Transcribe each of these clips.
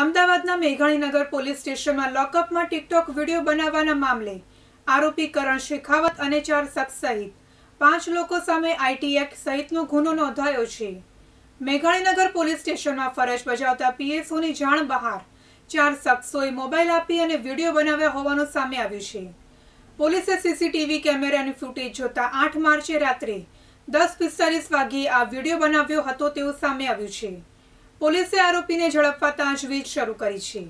અમદાવાદના મેઘાણીનગર પોલીસ સ્ટેશનમાં લોકઅપમાં TikTok video બનાવવાના મામલે આરોપી કરણ શેખાવત અને ચાર શખ્સ સહિત પાંચ લોકો સામે આઈટી એક્ટ સહિતનો ગુનો નોંધાયો છે મેઘાણીનગર પોલીસ સ્ટેશનમાં ફરજ બજાવતા પીએસઓની જાણ બહાર ચાર શખ્સોએ મોબાઈલ આપી અને વિડીયો બનાવ્યા હોવાનું સામે આવ્યું છે પોલીસે સીસીટીવી કેમેરાની ફૂટેજ જોતા આઠ માર્ચે રાત્રે દસ પિસ્તાલીસ વાગ્યે આ વિડીયો બનાવ્યો હતો તેવું સામે આવ્યું છે પોલીસે આરોપીને ઝડપવા તાજવીજ શરૂ કરી છે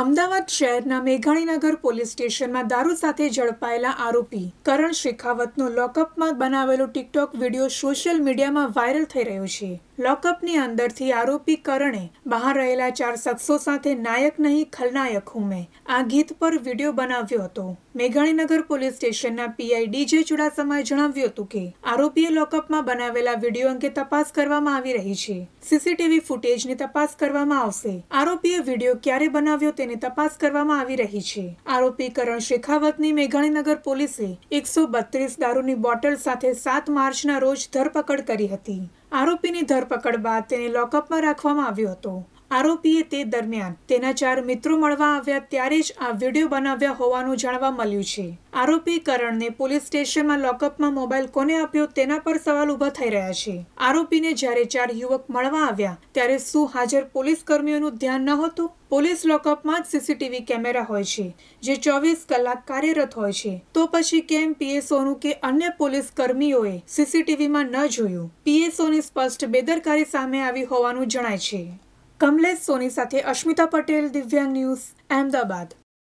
અમદાવાદ શહેરના મેઘાણીનગર પોલીસ સ્ટેશનમાં દારૂ સાથે ઝડપાયેલા આરોપી કરણ શેખાવતનો લોકઅપમાં બનાવેલો ટિકટોક વિડીયો સોશિયલ મીડિયામાં વાયરલ થઈ રહ્યો છે લોકઅપની અંદરથી આરોપી કરણે બહાર રહેલા ચાર શખ્સો સાથે નાયક નહીં ખલનાયક હું મેં આ ગીત પર વિડીયો બનાવ્યો હતો મેઘાણીનગર પોલીસ સ્ટેશનના પીઆઈ ડીજે ચુડાસમાએ જણાવ્યું હતું કે આરોપીએ લોકઅપમાં બનાવેલા વિડીયો અંગે તપાસ કરવામાં આવી રહી છે સીસીટીવી ફૂટેજની તપાસ કરવામાં આવશે આરોપીએ વિડીયો ક્યારે બનાવ્યો તેની તપાસ કરવામાં આવી રહી છે આરોપી કરણ શેખાવતની મેઘાણીનગર પોલીસે એકસો બત્રીસ દારૂની બોટલ સાથે સાત માર્ચના રોજ ધરપકડ કરી હતી આરોપીની ધરપકડ બાદ તેને લોકઅપમાં રાખવામાં આવ્યો હતો આરોપીએ તે દરમિયાન તેના ચાર મિત્રો મળવા આવ્યા ત્યારે જ આ વિડીયો બનાવ્યા હોવાનું જાણવા મળ્યું છે આરોપી કરણને પોલીસ સ્ટેશનમાં લોકઅપમાં મોબાઈલ કોને આપ્યો તેના પર સવાલ ઊભા થઈ રહ્યા છે આરોપીને જ્યારે ચાર યુવક મળવા આવ્યા ત્યારે શું હાજર પોલીસ કર્મીઓનું ધ્યાન નહોતું પોલીસ લોકઅપમાં જ સીસીટીવી કેમેરા હોય છે જે ચોવીસ કલાક કાર્યરત હોય છે તો પછી કેમ પીએસઓનું કે અન્ય પોલીસ કર્મીઓએ સીસીટીવીમાં ન જોયું પીએસઓની સ્પષ્ટ બેદરકારી સામે આવી હોવાનું જણાય છે કમલેશ સોની સાથે અશ્મિતા પટેલ દિવ્યાંગ ન્યૂઝ અહેમદાબાદ